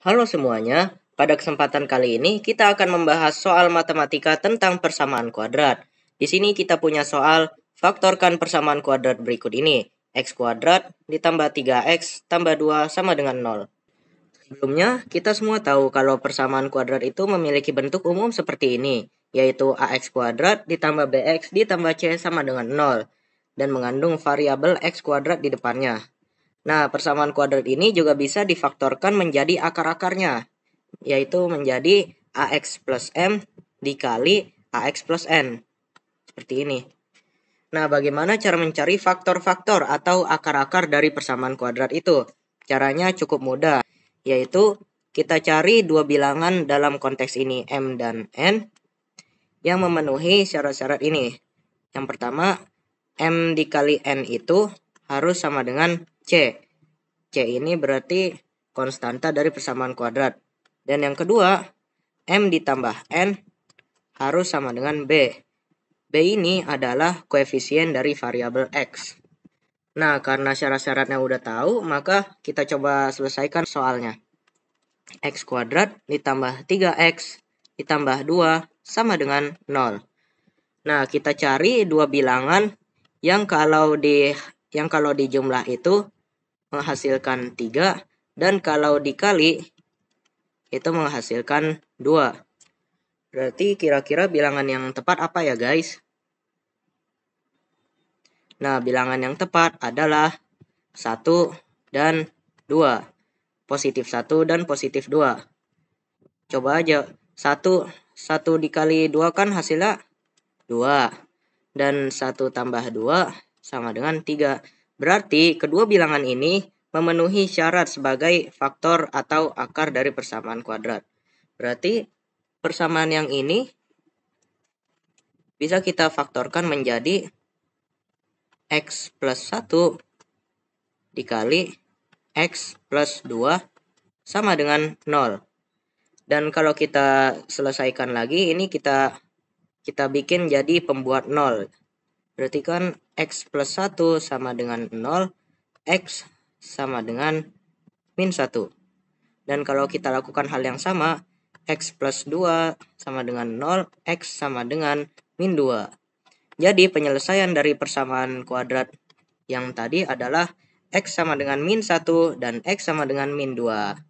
Halo semuanya, pada kesempatan kali ini kita akan membahas soal matematika tentang persamaan kuadrat. Di sini kita punya soal faktorkan persamaan kuadrat berikut ini. X kuadrat ditambah 3X tambah 2 sama dengan 0. Sebelumnya, kita semua tahu kalau persamaan kuadrat itu memiliki bentuk umum seperti ini, yaitu AX kuadrat ditambah BX ditambah C sama dengan 0, dan mengandung variabel X kuadrat di depannya. Nah, persamaan kuadrat ini juga bisa difaktorkan menjadi akar-akarnya, yaitu menjadi AX plus M dikali AX plus N. Seperti ini. Nah, bagaimana cara mencari faktor-faktor atau akar-akar dari persamaan kuadrat itu? Caranya cukup mudah, yaitu kita cari dua bilangan dalam konteks ini, M dan N, yang memenuhi syarat-syarat ini. Yang pertama, M dikali N itu harus sama dengan C. C ini berarti konstanta dari persamaan kuadrat. Dan yang kedua, M ditambah N harus sama dengan B. B ini adalah koefisien dari variabel X. Nah, karena syarat-syaratnya udah tahu, maka kita coba selesaikan soalnya. X kuadrat ditambah 3X ditambah 2 sama dengan 0. Nah, kita cari dua bilangan yang kalau di yang kalau di jumlah itu menghasilkan 3 dan kalau dikali itu menghasilkan 2. Berarti kira-kira bilangan yang tepat apa ya guys? Nah, bilangan yang tepat adalah 1 dan 2. Positif 1 dan positif 2. Coba aja 1 1 dikali 2 kan hasilnya 2. Dan 1 tambah 2 sama dengan 3. Berarti kedua bilangan ini memenuhi syarat sebagai faktor atau akar dari persamaan kuadrat. Berarti persamaan yang ini bisa kita faktorkan menjadi X plus 1 dikali X plus 2 sama dengan 0. Dan kalau kita selesaikan lagi, ini kita kita bikin jadi pembuat 0. Berarti kan X plus 1 sama dengan 0, X sama dengan min 1. Dan kalau kita lakukan hal yang sama, X plus 2 sama dengan 0, X sama dengan min 2. Jadi penyelesaian dari persamaan kuadrat yang tadi adalah X sama dengan min 1 dan X sama dengan min 2.